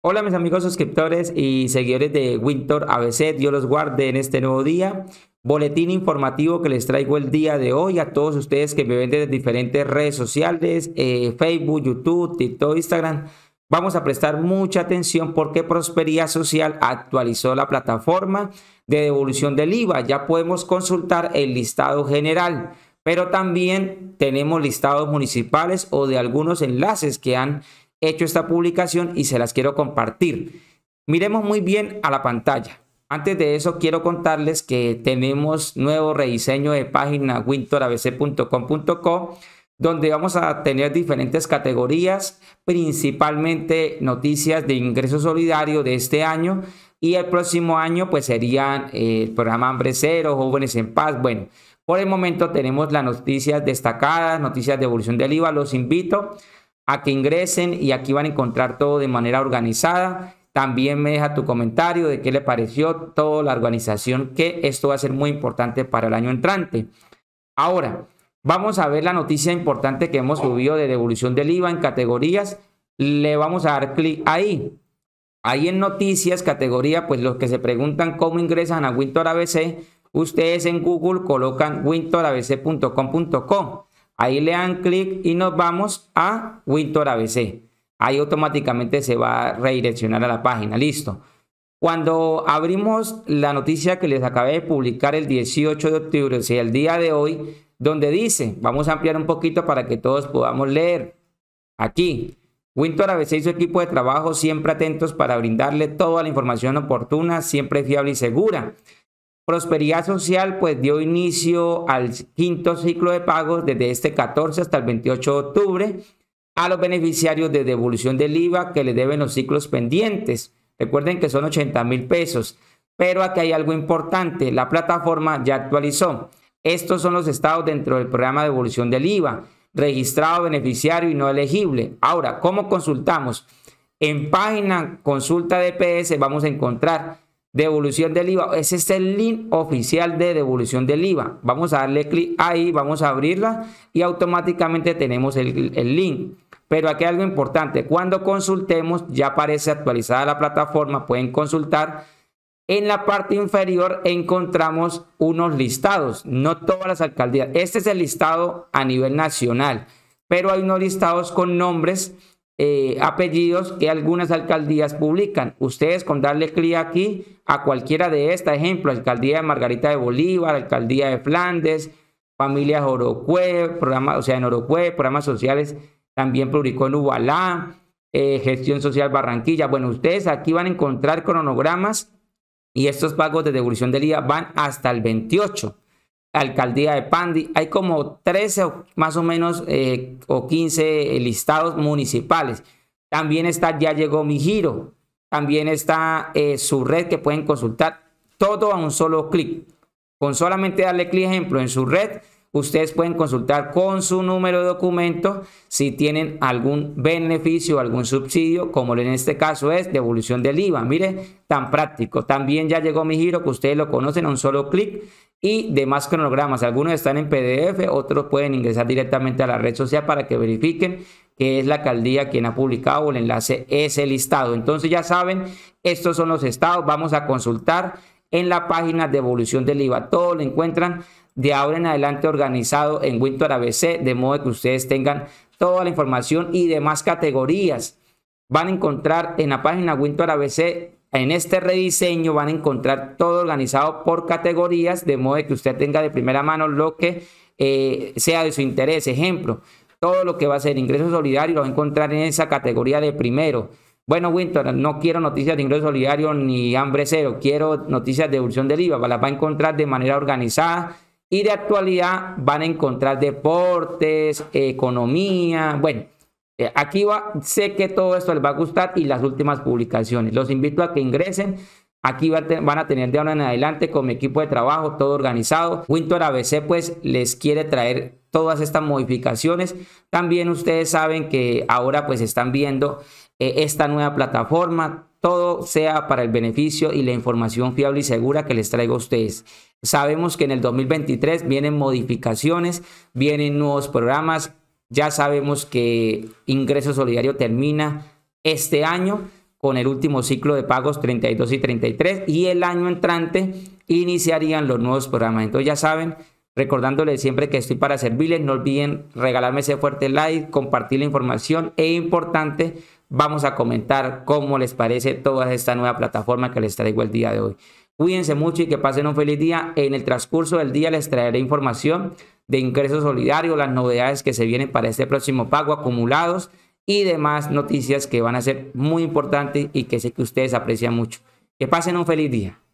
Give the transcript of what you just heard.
Hola mis amigos suscriptores y seguidores de Winter ABC, Dios los guarde en este nuevo día. Boletín informativo que les traigo el día de hoy a todos ustedes que me ven desde diferentes redes sociales, eh, Facebook, YouTube, TikTok, Instagram. Vamos a prestar mucha atención porque Prosperidad Social actualizó la plataforma de devolución del IVA. Ya podemos consultar el listado general, pero también tenemos listados municipales o de algunos enlaces que han hecho esta publicación y se las quiero compartir. Miremos muy bien a la pantalla. Antes de eso, quiero contarles que tenemos nuevo rediseño de página wintorabc.com.co donde vamos a tener diferentes categorías, principalmente noticias de ingreso solidario de este año y el próximo año pues serían eh, el programa Hambre Cero, Jóvenes en Paz. Bueno, por el momento tenemos las noticias destacadas, noticias de evolución del IVA, los invito a que ingresen y aquí van a encontrar todo de manera organizada. También me deja tu comentario de qué le pareció toda la organización, que esto va a ser muy importante para el año entrante. Ahora, vamos a ver la noticia importante que hemos subido de devolución del IVA en categorías. Le vamos a dar clic ahí. Ahí en noticias, categoría, pues los que se preguntan cómo ingresan a winter ABC, ustedes en Google colocan wintorabc.com.co. Ahí le dan clic y nos vamos a Winter ABC. Ahí automáticamente se va a redireccionar a la página. Listo. Cuando abrimos la noticia que les acabé de publicar el 18 de octubre, o sea, el día de hoy, donde dice, vamos a ampliar un poquito para que todos podamos leer. Aquí, Winter ABC y su equipo de trabajo siempre atentos para brindarle toda la información oportuna, siempre fiable y segura. Prosperidad Social pues dio inicio al quinto ciclo de pagos desde este 14 hasta el 28 de octubre a los beneficiarios de devolución del IVA que le deben los ciclos pendientes. Recuerden que son 80 mil pesos, pero aquí hay algo importante, la plataforma ya actualizó. Estos son los estados dentro del programa de devolución del IVA, registrado, beneficiario y no elegible. Ahora, ¿cómo consultamos? En página consulta DPS e vamos a encontrar devolución del IVA. Ese es el link oficial de devolución del IVA. Vamos a darle clic ahí, vamos a abrirla y automáticamente tenemos el, link. Pero aquí hay algo importante. Cuando consultemos, ya aparece actualizada la plataforma, pueden consultar. En la parte inferior encontramos unos listados, no todas las alcaldías. Este es el listado a nivel nacional, pero hay unos listados con nombres eh, apellidos que algunas alcaldías publican. Ustedes con darle clic aquí a cualquiera de estas, ejemplo, alcaldía de Margarita de Bolívar, alcaldía de Flandes, familias Orocue, programa, o sea, en Orocue, programas sociales también publicó en Ubalá, eh, gestión social Barranquilla. Bueno, ustedes aquí van a encontrar cronogramas y estos pagos de devolución del día van hasta el 28 alcaldía de Pandi. Hay como 13 o más o menos eh, o 15 eh, listados municipales. También está Ya llegó mi giro. También está eh, su red que pueden consultar todo a un solo clic. Con solamente darle clic, ejemplo, en su red, ustedes pueden consultar con su número de documento si tienen algún beneficio, algún subsidio, como en este caso es devolución del IVA. Mire, tan práctico. También ya llegó mi giro, que ustedes lo conocen a un solo clic y demás cronogramas. Algunos están en PDF, otros pueden ingresar directamente a la red social para que verifiquen que es la alcaldía quien ha publicado el enlace es el listado. Entonces ya saben, estos son los estados. Vamos a consultar en la página de evolución del IVA. Todo lo encuentran de ahora en adelante organizado en Winter ABC, de modo que ustedes tengan toda la información y demás categorías. Van a encontrar en la página Winter ABC en este rediseño van a encontrar todo organizado por categorías, de modo que usted tenga de primera mano lo que eh, sea de su interés. Ejemplo, todo lo que va a ser ingreso solidario lo va a encontrar en esa categoría de primero. Bueno, Winter, no quiero noticias de ingreso solidario ni hambre cero, quiero noticias de evolución del IVA. Las va a encontrar de manera organizada y de actualidad van a encontrar deportes, economía, bueno eh, aquí va, sé que todo esto les va a gustar y las últimas publicaciones. Los invito a que ingresen. Aquí van a tener de ahora en adelante con mi equipo de trabajo todo organizado. Winter ABC pues les quiere traer todas estas modificaciones. También ustedes saben que ahora pues están viendo eh, esta nueva plataforma. Todo sea para el beneficio y la información fiable y segura que les traigo a ustedes. Sabemos que en el 2023 vienen modificaciones, vienen nuevos programas, ya sabemos que ingreso solidario termina este año con el último ciclo de pagos 32 y 33 y el año entrante iniciarían los nuevos programas. Entonces ya saben, recordándoles siempre que estoy para servirles, no olviden regalarme ese fuerte like, compartir la información e importante, vamos a comentar cómo les parece toda esta nueva plataforma que les traigo el día de hoy. Cuídense mucho y que pasen un feliz día. En el transcurso del día les traeré información de ingreso solidario, las novedades que se vienen para este próximo pago acumulados y demás noticias que van a ser muy importantes y que sé que ustedes aprecian mucho. Que pasen un feliz día.